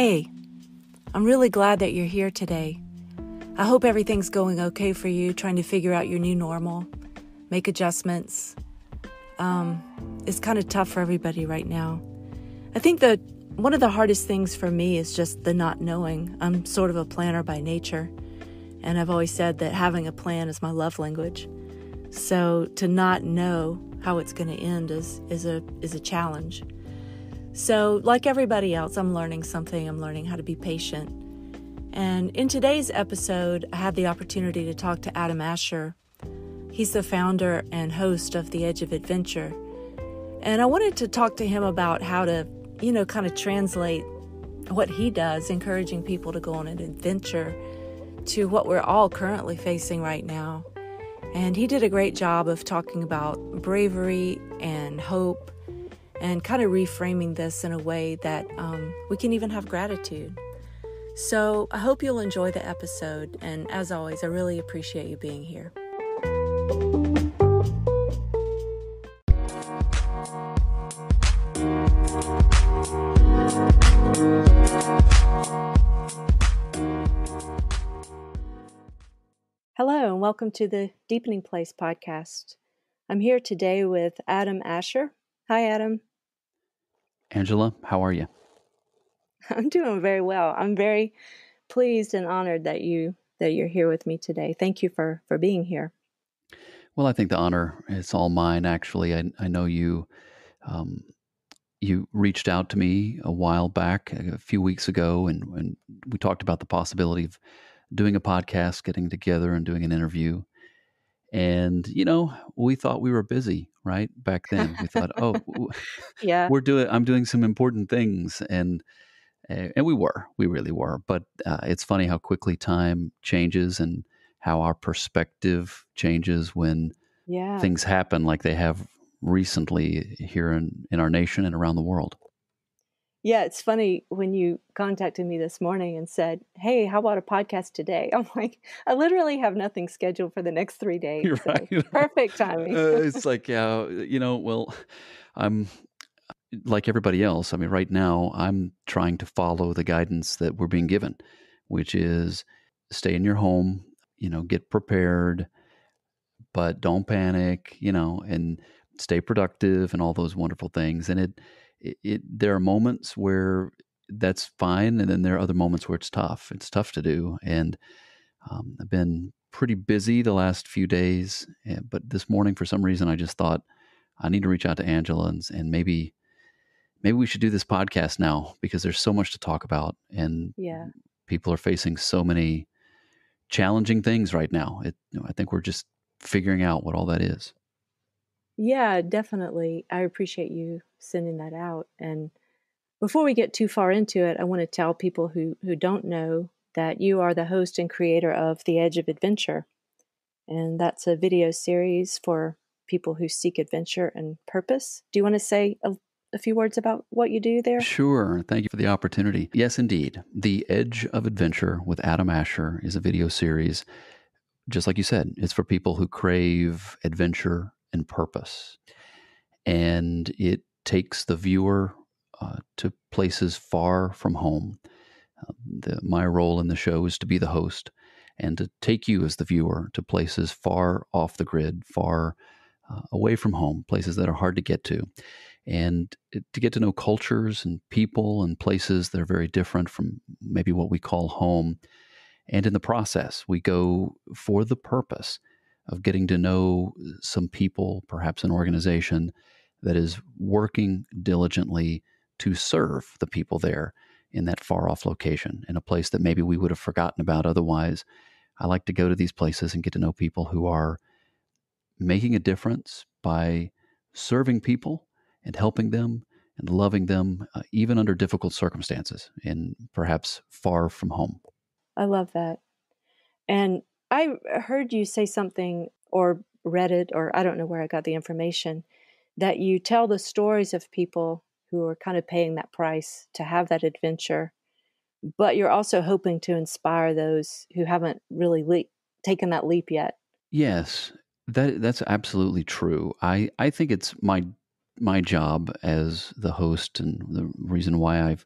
Hey, I'm really glad that you're here today. I hope everything's going okay for you, trying to figure out your new normal, make adjustments. Um, it's kind of tough for everybody right now. I think the one of the hardest things for me is just the not knowing. I'm sort of a planner by nature, and I've always said that having a plan is my love language. So to not know how it's going to end is is a is a challenge. So, like everybody else, I'm learning something. I'm learning how to be patient. And in today's episode, I had the opportunity to talk to Adam Asher. He's the founder and host of The Edge of Adventure. And I wanted to talk to him about how to, you know, kind of translate what he does, encouraging people to go on an adventure, to what we're all currently facing right now. And he did a great job of talking about bravery and hope and kind of reframing this in a way that um, we can even have gratitude. So I hope you'll enjoy the episode, and as always, I really appreciate you being here. Hello, and welcome to the Deepening Place podcast. I'm here today with Adam Asher. Hi, Adam. Angela, how are you? I'm doing very well. I'm very pleased and honored that you that you're here with me today. Thank you for for being here. Well, I think the honor is all mine. Actually, I, I know you um, you reached out to me a while back, a few weeks ago, and and we talked about the possibility of doing a podcast, getting together, and doing an interview. And, you know, we thought we were busy, right? Back then, we thought, oh, yeah, we're doing, I'm doing some important things. And, eh, and we were, we really were. But uh, it's funny how quickly time changes and how our perspective changes when yeah. things happen like they have recently here in, in our nation and around the world. Yeah, it's funny when you contacted me this morning and said, "Hey, how about a podcast today?" I'm like, I literally have nothing scheduled for the next three days. so right. Perfect timing. uh, it's like, yeah, you know, well, I'm like everybody else. I mean, right now, I'm trying to follow the guidance that we're being given, which is stay in your home. You know, get prepared, but don't panic. You know, and stay productive and all those wonderful things. And it it, it, there are moments where that's fine, and then there are other moments where it's tough. It's tough to do, and um, I've been pretty busy the last few days. But this morning, for some reason, I just thought I need to reach out to Angela and, and maybe maybe we should do this podcast now because there's so much to talk about, and yeah. people are facing so many challenging things right now. It, you know, I think we're just figuring out what all that is. Yeah, definitely. I appreciate you sending that out. And before we get too far into it, I want to tell people who, who don't know that you are the host and creator of The Edge of Adventure. And that's a video series for people who seek adventure and purpose. Do you want to say a, a few words about what you do there? Sure. Thank you for the opportunity. Yes, indeed. The Edge of Adventure with Adam Asher is a video series. Just like you said, it's for people who crave adventure and purpose. And it takes the viewer uh, to places far from home. Uh, the, my role in the show is to be the host and to take you as the viewer to places far off the grid, far uh, away from home, places that are hard to get to, and to get to know cultures and people and places that are very different from maybe what we call home. And in the process, we go for the purpose of getting to know uh, some people, perhaps an organization, that is working diligently to serve the people there in that far off location, in a place that maybe we would have forgotten about otherwise. I like to go to these places and get to know people who are making a difference by serving people and helping them and loving them, uh, even under difficult circumstances and perhaps far from home. I love that. And I heard you say something or read it, or I don't know where I got the information that you tell the stories of people who are kind of paying that price to have that adventure, but you're also hoping to inspire those who haven't really le- taken that leap yet. Yes, that that's absolutely true. I I think it's my my job as the host and the reason why I've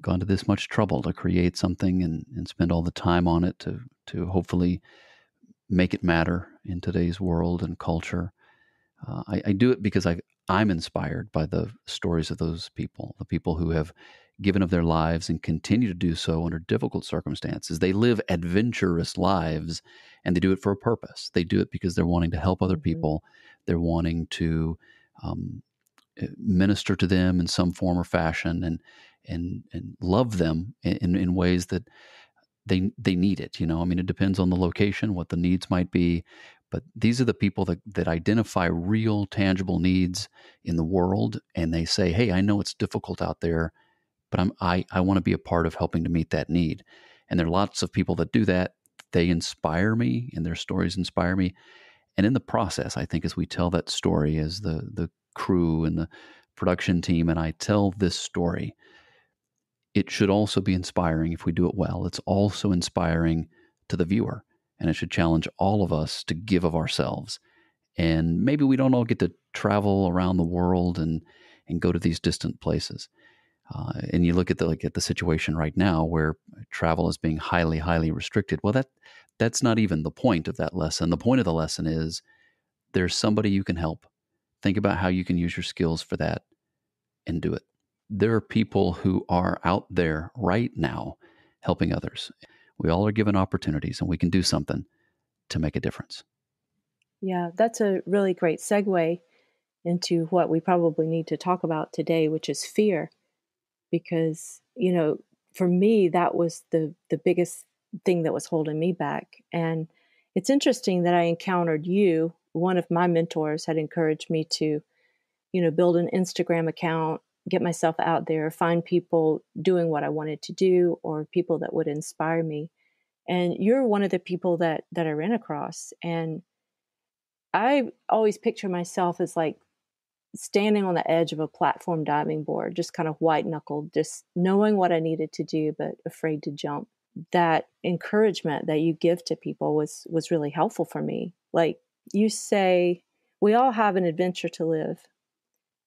gone to this much trouble to create something and, and spend all the time on it to to hopefully make it matter in today's world and culture uh, I, I, do it because I, I'm inspired by the stories of those people, the people who have given of their lives and continue to do so under difficult circumstances. They live adventurous lives and they do it for a purpose. They do it because they're wanting to help other mm-hmm. people, they're wanting to um, eh, minister to them in some form or fashion and, and, and love them in, in ways that they they need it you know i mean it depends on the location what the needs might be but these are the people that, that identify real tangible needs in the world and they say hey i know it's difficult out there but i'm i, I want to be a part of helping to meet that need and there are lots of people that do that they inspire me and their stories inspire me and in the process i think as we tell that story as the the crew and the production team and i tell this story it should also be inspiring if we do it well it's also inspiring to the viewer and it should challenge all of us to give of ourselves. And maybe we don't all get to travel around the world and and go to these distant places. Uh, and you look at the like at the situation right now where travel is being highly highly restricted. Well, that that's not even the point of that lesson. The point of the lesson is there's somebody you can help. Think about how you can use your skills for that and do it. There are people who are out there right now helping others. We all are given opportunities and we can do something to make a difference. Yeah, that's a really great segue into what we probably need to talk about today, which is fear. Because, you know, for me, that was the, the biggest thing that was holding me back. And it's interesting that I encountered you. One of my mentors had encouraged me to, you know, build an Instagram account get myself out there, find people doing what I wanted to do or people that would inspire me. And you're one of the people that that I ran across and I always picture myself as like standing on the edge of a platform diving board, just kind of white knuckled, just knowing what I needed to do but afraid to jump. That encouragement that you give to people was was really helpful for me. Like you say we all have an adventure to live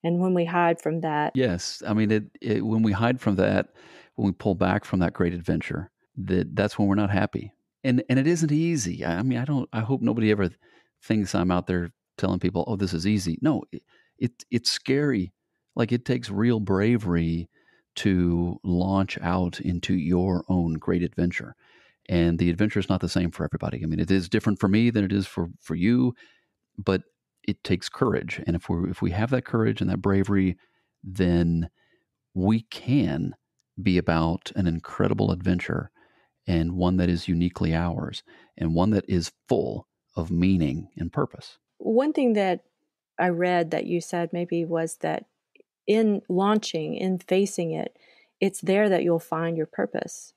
and when we hide from that yes i mean it, it, when we hide from that when we pull back from that great adventure that that's when we're not happy and and it isn't easy i mean i don't i hope nobody ever thinks i'm out there telling people oh this is easy no it, it it's scary like it takes real bravery to launch out into your own great adventure and the adventure is not the same for everybody i mean it is different for me than it is for for you but it takes courage. And if we if we have that courage and that bravery, then we can be about an incredible adventure and one that is uniquely ours and one that is full of meaning and purpose. One thing that I read that you said maybe was that in launching, in facing it, it's there that you'll find your purpose.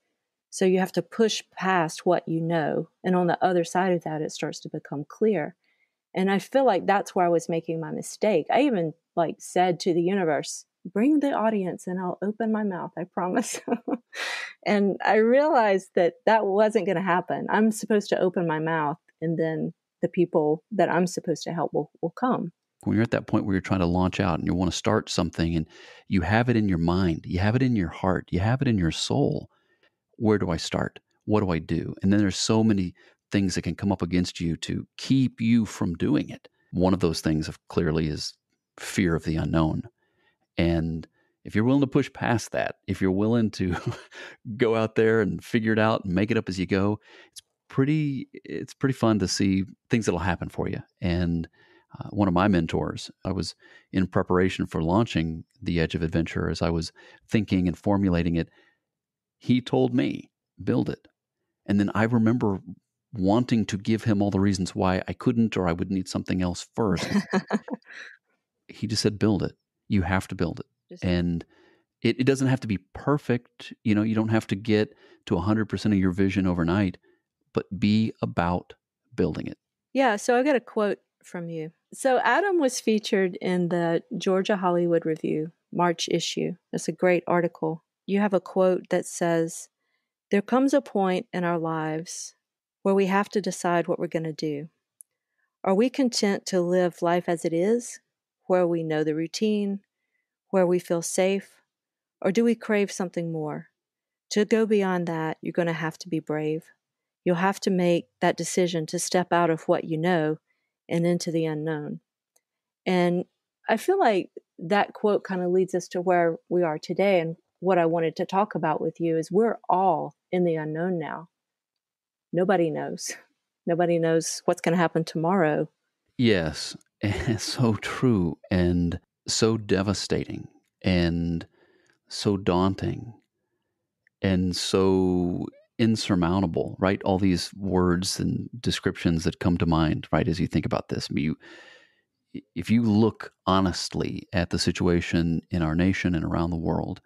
So you have to push past what you know. And on the other side of that, it starts to become clear. And I feel like that's where I was making my mistake. I even like said to the universe, bring the audience and I'll open my mouth, I promise. and I realized that that wasn't going to happen. I'm supposed to open my mouth and then the people that I'm supposed to help will, will come. When you're at that point where you're trying to launch out and you want to start something and you have it in your mind, you have it in your heart, you have it in your soul, where do I start? What do I do? And then there's so many things that can come up against you to keep you from doing it. One of those things of clearly is fear of the unknown. And if you're willing to push past that, if you're willing to go out there and figure it out and make it up as you go, it's pretty it's pretty fun to see things that'll happen for you. And uh, one of my mentors, I was in preparation for launching the Edge of Adventure as I was thinking and formulating it. He told me, build it. And then I remember wanting to give him all the reasons why I couldn't or I would need something else first. he just said, build it. You have to build it. Just and it, it doesn't have to be perfect. You know, you don't have to get to 100% of your vision overnight, but be about building it. Yeah. So I got a quote from you. So Adam was featured in the Georgia Hollywood Review March issue. It's a great article. You have a quote that says, There comes a point in our lives where we have to decide what we're going to do. Are we content to live life as it is, where we know the routine, where we feel safe, or do we crave something more? To go beyond that, you're going to have to be brave. You'll have to make that decision to step out of what you know and into the unknown. And I feel like that quote kind of leads us to where we are today. And what I wanted to talk about with you is we're all in the unknown now nobody knows. Nobody knows what's going to happen tomorrow. Yes, so true and so devastating and so daunting and so insurmountable, right? All these words and descriptions that come to mind, right, as you think about this. I mean, you, if you look honestly at the situation in our nation and around the world,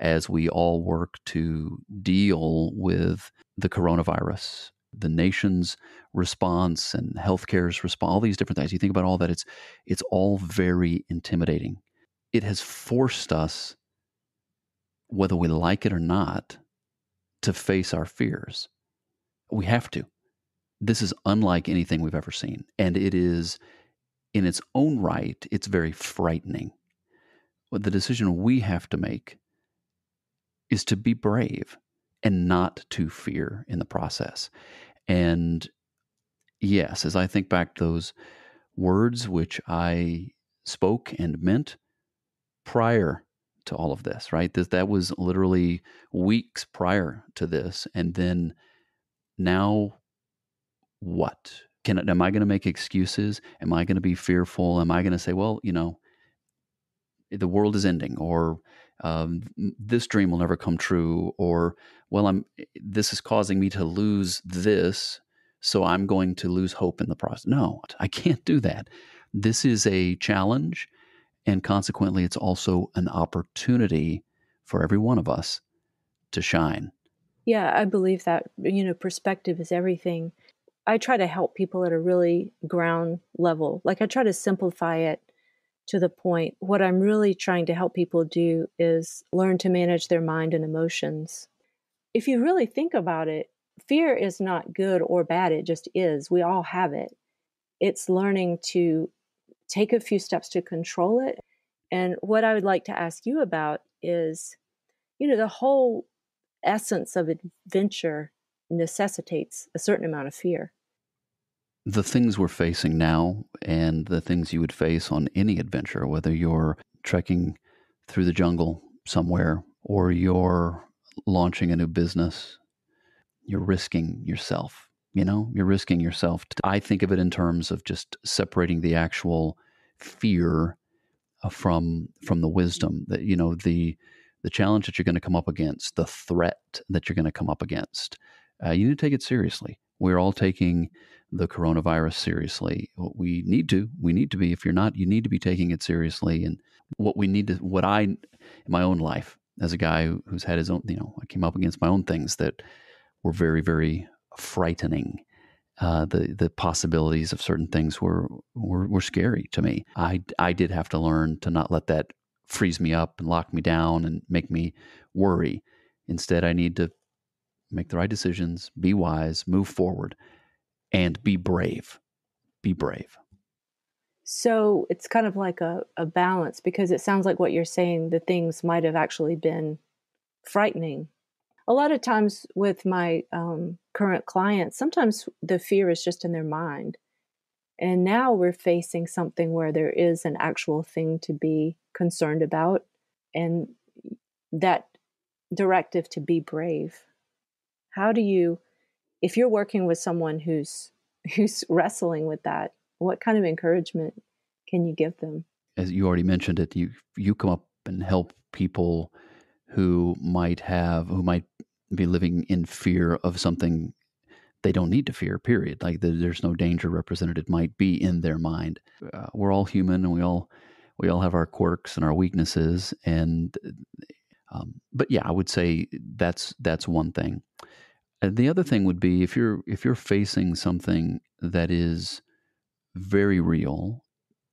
as we all work to deal with the coronavirus, the nation's response and healthcare's response, all these different things. You think about all that, it's, it's all very intimidating. It has forced us, whether we like it or not, to face our fears. We have to. This is unlike anything we've ever seen. And it is, in its own right, it's very frightening. But the decision we have to make is to be brave and not to fear in the process. And yes, as I think back those words which I spoke and meant prior to all of this, right? That that was literally weeks prior to this and then now what? Can am I going to make excuses? Am I going to be fearful? Am I going to say, well, you know, the world is ending or um, this dream will never come true, or well, I'm this is causing me to lose this, so I'm going to lose hope in the process. No, I can't do that. This is a challenge, and consequently, it's also an opportunity for every one of us to shine. Yeah, I believe that you know perspective is everything. I try to help people at a really ground level. Like I try to simplify it to the point. What I'm really trying to help people do is learn to manage their mind and emotions. If you really think about it, fear is not good or bad, it just is. We all have it. It's learning to take a few steps to control it. And what I would like to ask you about is you know, the whole essence of adventure necessitates a certain amount of fear the things we're facing now and the things you would face on any adventure, whether you're trekking through the jungle somewhere or you're launching a new business, you're risking yourself. You know, you're risking yourself. I think of it in terms of just separating the actual fear uh, from from the wisdom that you know the the challenge that you're going to come up against, the threat that you're going to come up against. Uh, you need to take it seriously. We're all taking the coronavirus seriously. We need to. We need to be. If you're not, you need to be taking it seriously. And what we need to, what I, in my own life, as a guy who's had his own, you know, I came up against my own things that were very, very frightening. Uh, the the possibilities of certain things were, were were scary to me. I I did have to learn to not let that freeze me up and lock me down and make me worry. Instead, I need to make the right decisions, be wise, move forward, and be brave. Be brave. So it's kind of like a, a balance because it sounds like what you're saying, the things might have actually been frightening. A lot of times with my um, current clients, sometimes the fear is just in their mind. And now we're facing something where there is an actual thing to be concerned about and that directive to be brave. How do you if you're working with someone who's who's wrestling with that, what kind of encouragement can you give them? As you already mentioned it, you you come up and help people who might have who might be living in fear of something they don't need to fear period like there's no danger represented it might be in their mind uh, we're all human and we all we all have our quirks and our weaknesses and um, but yeah i would say that's that's one thing and uh, the other thing would be if you're if you're facing something that is very real.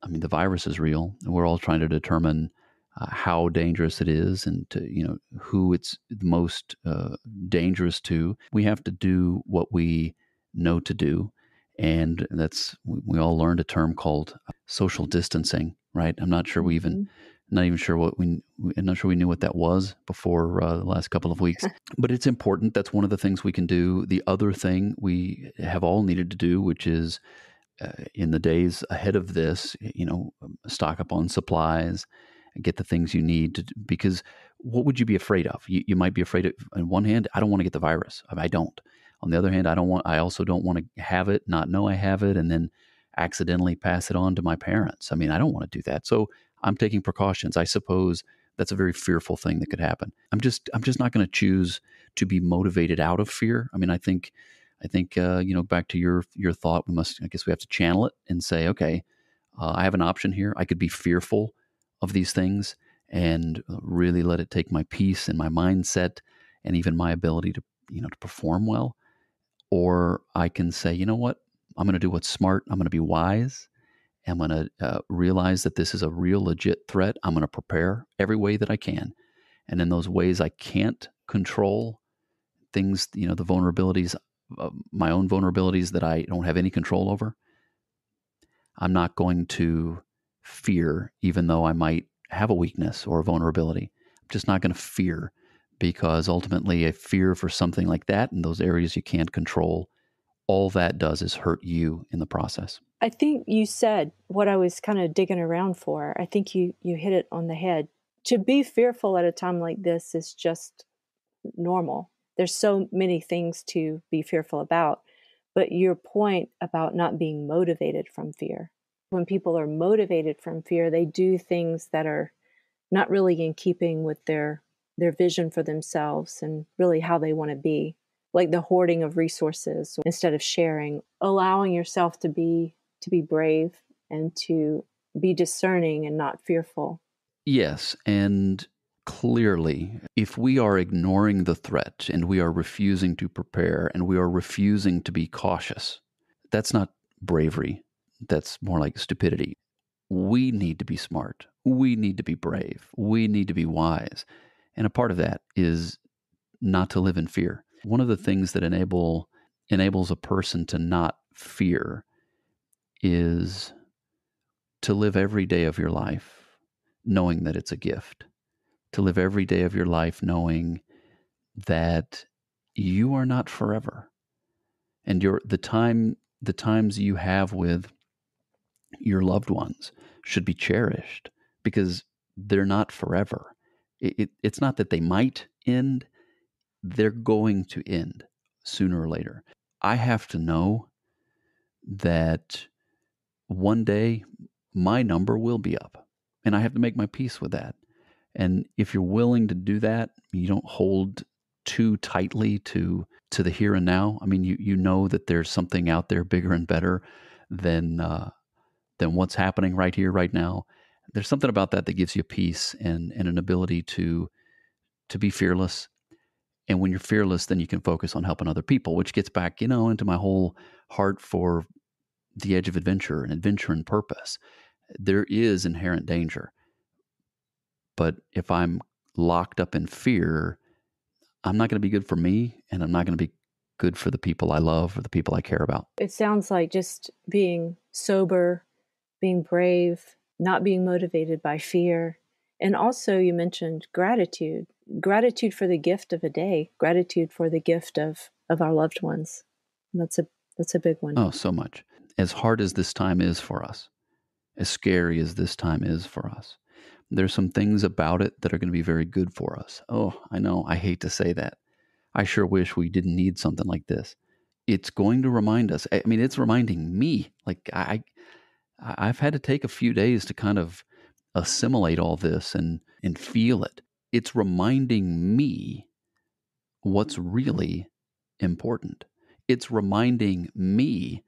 I mean, the virus is real, and we're all trying to determine uh, how dangerous it is, and to you know who it's most uh, dangerous to. We have to do what we know to do, and that's we all learned a term called uh, social distancing, right? I'm not sure we even mm-hmm. Not even sure what we, I'm not sure we knew what that was before uh, the last couple of weeks, but it's important. That's one of the things we can do. The other thing we have all needed to do, which is uh, in the days ahead of this, you know, um, stock up on supplies, get the things you need to, because what would you be afraid of? You, you might be afraid of, on one hand, I don't want to get the virus. I don't. On the other hand, I don't want, I also don't want to have it, not know I have it, and then accidentally pass it on to my parents. I mean, I don't want to do that. So I'm taking precautions. I suppose that's a very fearful thing that could happen. I'm just I'm just not going to choose to be motivated out of fear. I mean, I think I think uh, you know back to your your thought. We must I guess we have to channel it and say, okay, uh, I have an option here. I could be fearful of these things and uh, really let it take my peace and my mindset and even my ability to you know to perform well. Or I can say, you know what, I'm going to do what's smart. I'm going to be wise. I'm going to uh, realize that this is a real, legit threat. I'm going to prepare every way that I can. And in those ways I can't control things, you know, the vulnerabilities, uh, my own vulnerabilities that I don't have any control over, I'm not going to fear, even though I might have a weakness or a vulnerability. I'm just not going to fear because ultimately a fear for something like that in those areas you can't control, all that does is hurt you in the process. I think you said what I was kind of digging around for. I think you you hit it on the head. To be fearful at a time like this is just normal. There's so many things to be fearful about, but your point about not being motivated from fear. When people are motivated from fear, they do things that are not really in keeping with their their vision for themselves and really how they want to be like the hoarding of resources instead of sharing, allowing yourself to be to be brave and to be discerning and not fearful. Yes. And clearly, if we are ignoring the threat and we are refusing to prepare and we are refusing to be cautious, that's not bravery. That's more like stupidity. We need to be smart. We need to be brave. We need to be wise. And a part of that is not to live in fear. One of the things that enable enables a person to not fear is to live every day of your life knowing that it's a gift, to live every day of your life knowing that you are not forever. And your the time the times you have with your loved ones should be cherished because they're not forever. It, it, it's not that they might end, they're going to end sooner or later. I have to know that one day my number will be up and I have to make my peace with that. And if you're willing to do that, you don't hold too tightly to to the here and now. I mean, you you know that there's something out there bigger and better than uh, than what's happening right here, right now. There's something about that that gives you peace and and an ability to to be fearless. And when you're fearless, then you can focus on helping other people, which gets back, you know, into my whole heart for the edge of adventure and adventure and purpose. There is inherent danger. But if I'm locked up in fear, I'm not going to be good for me and I'm not going to be good for the people I love or the people I care about. It sounds like just being sober, being brave, not being motivated by fear. And also, you mentioned gratitude gratitude for the gift of a day, gratitude for the gift of, of our loved ones. that's a that's a big one. Oh, so much as hard as this time is for us, as scary as this time is for us, there's some things about it that are going to be very good for us. Oh, I know, I hate to say that. I sure wish we didn't need something like this. It's going to remind us. I mean, it's reminding me. Like I, I've had to take a few days to kind of assimilate all this and and feel it. It's reminding me what's really important. It's reminding me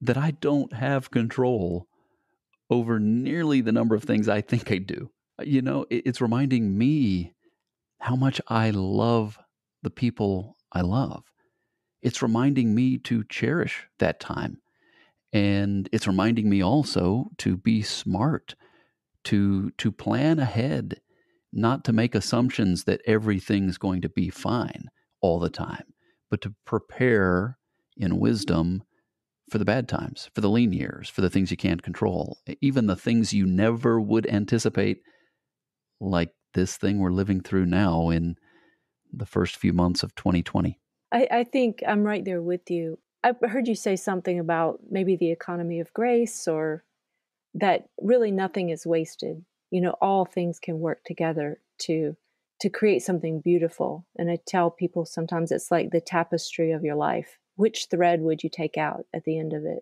that I don't have control over nearly the number of things I think I do. You know, it's reminding me how much I love the people I love. It's reminding me to cherish that time. And it's reminding me also to be smart, to, to plan ahead, not to make assumptions that everything's going to be fine all the time, but to prepare in wisdom for the bad times, for the lean years, for the things you can't control, even the things you never would anticipate, like this thing we're living through now in the first few months of 2020. I, I think I'm right there with you. I heard you say something about maybe the economy of grace or that really nothing is wasted. You know, all things can work together to to create something beautiful. And I tell people sometimes it's like the tapestry of your life which thread would you take out at the end of it?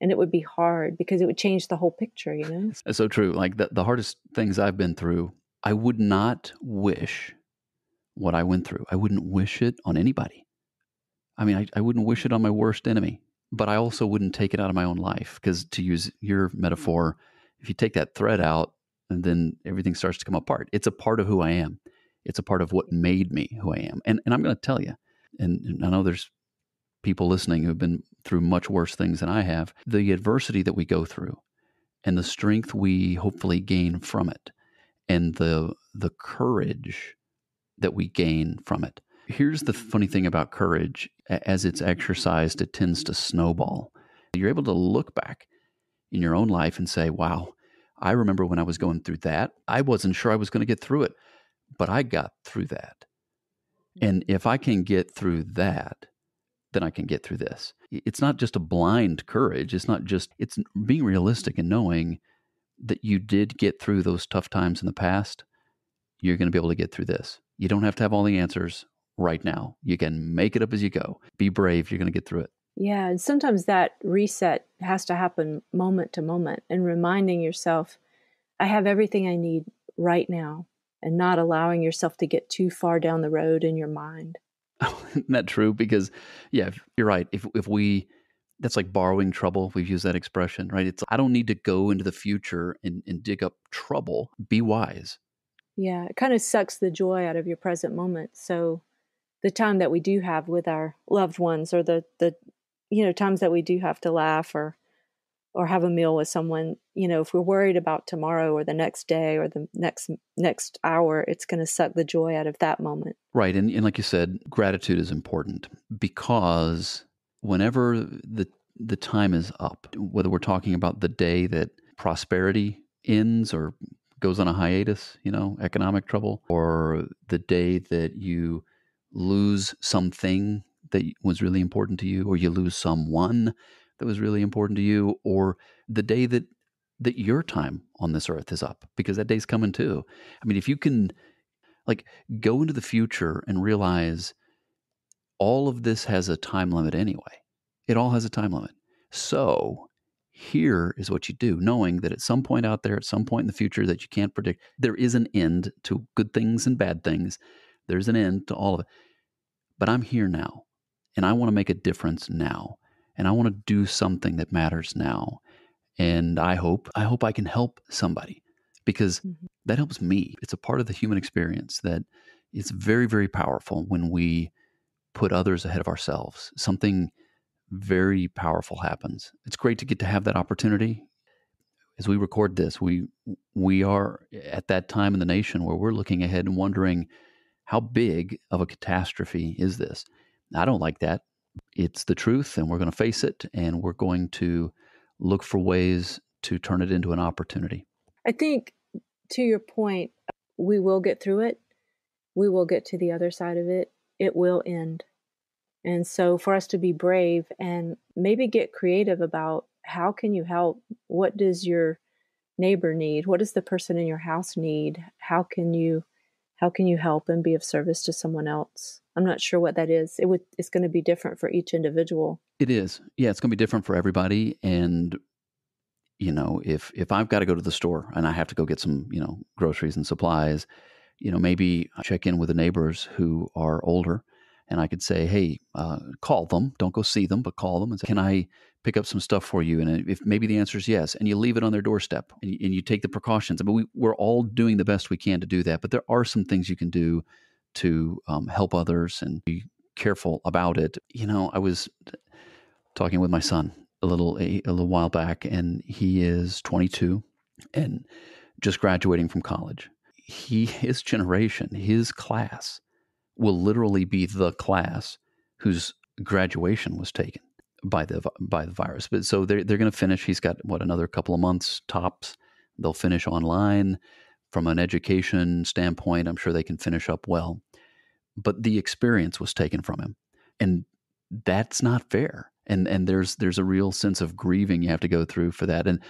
And it would be hard because it would change the whole picture, you know? so true. Like the, the hardest things I've been through, I would not wish what I went through. I wouldn't wish it on anybody. I mean, I, I wouldn't wish it on my worst enemy, but I also wouldn't take it out of my own life. Because to use your metaphor, if you take that thread out, and then everything starts to come apart. It's a part of who I am. It's a part of what made me who I am. And and I'm going to tell you, and, and, I know there's people listening who've been through much worse things than I have, the adversity that we go through and the strength we hopefully gain from it and the the courage that we gain from it. Here's the funny thing about courage as it's exercised it tends to snowball. You're able to look back in your own life and say, "Wow, I remember when I was going through that, I wasn't sure I was going to get through it, but I got through that." And if I can get through that, then I can get through this. It's not just a blind courage. It's not just, it's being realistic and knowing that you did get through those tough times in the past. You're going to be able to get through this. You don't have to have all the answers right now. You can make it up as you go. Be brave. You're going to get through it. Yeah. And sometimes that reset has to happen moment to moment and reminding yourself, I have everything I need right now, and not allowing yourself to get too far down the road in your mind. Isn't that true? Because yeah, you're right. If if we that's like borrowing trouble. We've used that expression, right? It's I don't need to go into the future and, and dig up trouble. Be wise. Yeah, it kind of sucks the joy out of your present moment. So the time that we do have with our loved ones or the the you know, times that we do have to laugh or or have a meal with someone you know if we're worried about tomorrow or the next day or the next next hour it's going to suck the joy out of that moment right and, and like you said gratitude is important because whenever the the time is up whether we're talking about the day that prosperity ends or goes on a hiatus you know economic trouble or the day that you lose something that was really important to you or you lose someone that was really important to you or the day that that your time on this earth is up because that day's coming too. I mean, if you can like go into the future and realize all of this has a time limit anyway. It all has a time limit. So, here is what you do, knowing that at some point out there, at some point in the future that you can't predict, there is an end to good things and bad things. There's an end to all of it. But I'm here now and I want to make a difference now and I want to do something that matters now. And I hope, I hope I can help somebody because mm-hmm. that helps me. It's a part of the human experience that it's very, very powerful when we put others ahead of ourselves. Something very powerful happens. It's great to get to have that opportunity. As we record this, we we are at that time in the nation where we're looking ahead and wondering how big of a catastrophe is this? I don't like that. It's the truth, and we're going to face it, and we're going to look for ways to turn it into an opportunity. I think, to your point, we will get through it. We will get to the other side of it. It will end. And so, for us to be brave and maybe get creative about how can you help? What does your neighbor need? What does the person in your house need? How can you how can you help and be of service to someone else? I'm not sure what that is. It would it's going to be different for each individual. It is. Yeah, it's going to be different for everybody and you know, if if I've got to go to the store and I have to go get some, you know, groceries and supplies, you know, maybe I check in with the neighbors who are older and I could say, "Hey, uh, call them. Don't go see them, but call them and say, "Can I pick up some stuff for you?" And if maybe the answer is yes, and you leave it on their doorstep and you, and you take the precautions. I mean, we, we're all doing the best we can to do that, but there are some things you can do to um, help others and be careful about it. You know, I was talking with my son a little a, a little while back, and he is 22 and just graduating from college. He, his generation, his class, will literally be the class whose graduation was taken by the by the virus. But so they're they're going to finish. He's got what another couple of months tops. They'll finish online. From an education standpoint, I'm sure they can finish up well but the experience was taken from him. And that's not fair. And and there's there's a real sense of grieving you have to go through for that. And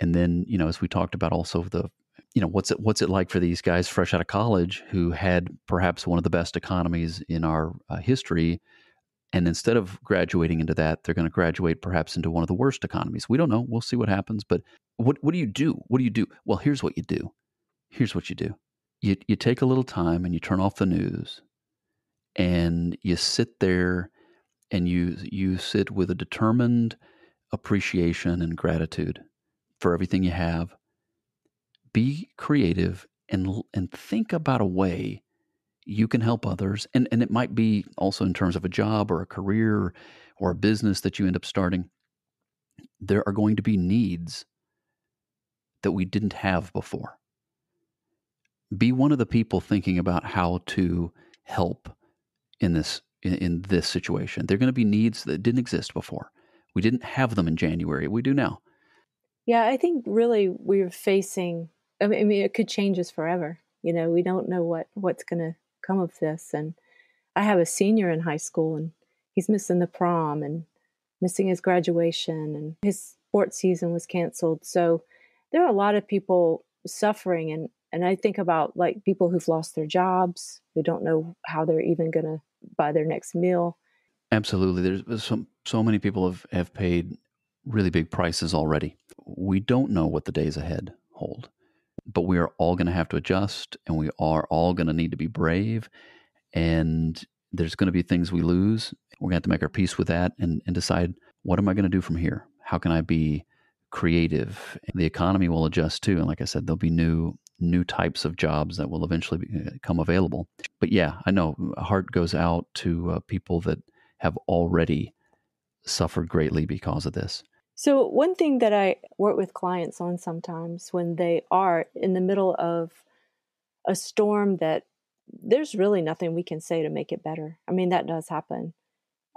and then, you know, as we talked about also the you know, what's it what's it like for these guys fresh out of college who had perhaps one of the best economies in our uh, history and instead of graduating into that, they're going to graduate perhaps into one of the worst economies. We don't know. We'll see what happens. But what, what do you do? What do you do? Well, here's what you do. Here's what you do. You, you take a little time and you turn off the news and you sit there and you you sit with a determined appreciation and gratitude for everything you have be creative and and think about a way you can help others and and it might be also in terms of a job or a career or a business that you end up starting there are going to be needs that we didn't have before be one of the people thinking about how to help in this in, in this situation. They're going to be needs that didn't exist before. We didn't have them in January. We do now. Yeah, I think really we're facing. I mean, I mean it could change us forever. You know, we don't know what what's going to come of this. And I have a senior in high school, and he's missing the prom and missing his graduation, and his sports season was canceled. So there are a lot of people suffering, and and I think about like people who've lost their jobs, who don't know how they're even going to buy their next meal. Absolutely. There's so, so many people have, have paid really big prices already. We don't know what the days ahead hold, but we are all going to have to adjust and we are all going to need to be brave. And there's going to be things we lose. We're going to have to make our peace with that and, and decide what am I going to do from here? How can I be creative? The economy will adjust too. And like I said, there'll be new new types of jobs that will eventually become uh, available. But yeah, I know heart goes out to uh, people that have already suffered greatly because of this. So, one thing that I work with clients on sometimes when they are in the middle of a storm that there's really nothing we can say to make it better. I mean, that does happen.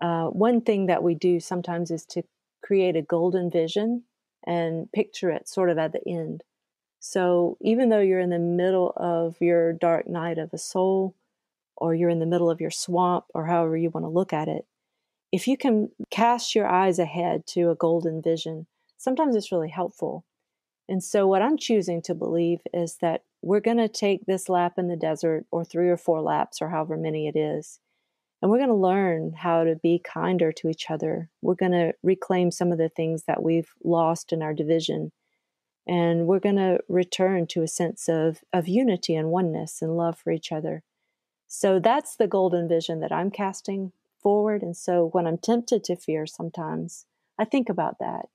Uh, one thing that we do sometimes is to create a golden vision and picture it sort of at the end so even though you're in the middle of your dark night of the soul, or you're in the middle of your swamp, or however you want to look at it, if you can cast your eyes ahead to a golden vision, sometimes it's really helpful. And so, what I'm choosing to believe is that we're going to take this lap in the desert, or three or four laps, or however many it is, and we're going to learn how to be kinder to each other. We're going to reclaim some of the things that we've lost in our division and we're going to return to a sense of of unity and oneness and love for each other so that's the golden vision that i'm casting forward and so when i'm tempted to fear sometimes i think about that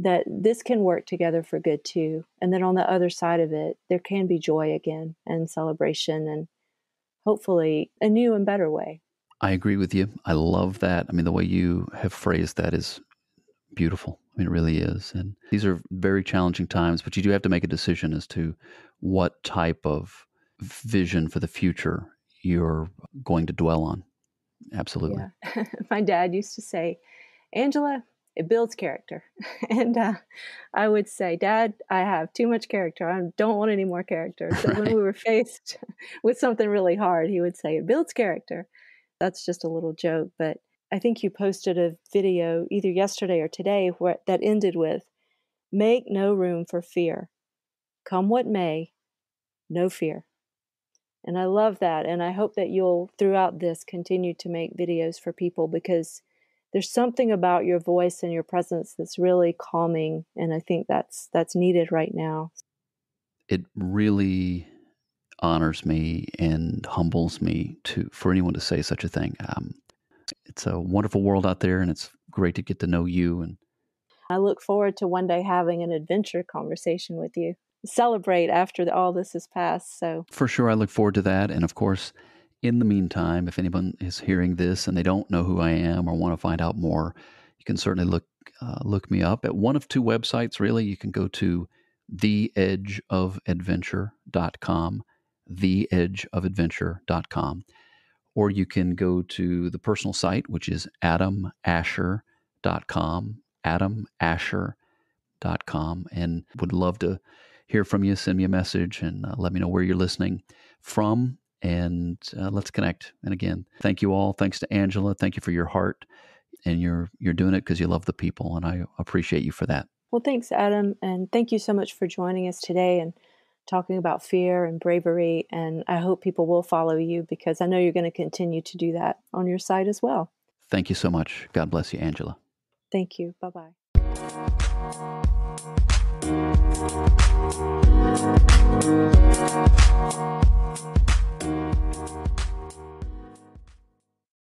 that this can work together for good too and then on the other side of it there can be joy again and celebration and hopefully a new and better way i agree with you i love that i mean the way you have phrased that is beautiful mean, it really is. And these are very challenging times, but you do have to make a decision as to what type of vision for the future you're going to dwell on. Absolutely. Yeah. My dad used to say, Angela, it builds character. and uh, I would say, Dad, I have too much character. I don't want any more character. So right. when we were faced with something really hard, he would say, It builds character. That's just a little joke, but I think you posted a video either yesterday or today where, that ended with Make no room for fear. Come what may, no fear. And I love that. And I hope that you'll, throughout this, continue to make videos for people because there's something about your voice and your presence that's really calming. And I think that's, that's needed right now. It really honors me and humbles me to for anyone to say such a thing. Um, it's a wonderful world out there and it's great to get to know you and I look forward to one day having an adventure conversation with you. Celebrate after all this is passed. So, for sure, I look forward to that. And of course, in the meantime, if anyone is hearing this and they don't know who I am or want to find out more, you can certainly look uh, look me up at one of two websites. Really, you can go to theedgeofadventure.com, theedgeofadventure.com or you can go to the personal site, which is adamasher.com, adamasher.com, and would love to hear from you. Send me a message and uh, let me know where you're listening from, and uh, let's connect. And again, thank you all. Thanks to Angela. Thank you for your heart, and you're you're doing it because you love the people, and I appreciate you for that. Well, thanks, Adam, and thank you so much for joining us today. And talking about fear and bravery. And I hope people will follow you because I know you're going to continue to do that on your site as well. Thank you so much. God bless you, Angela. Thank you. Bye bye.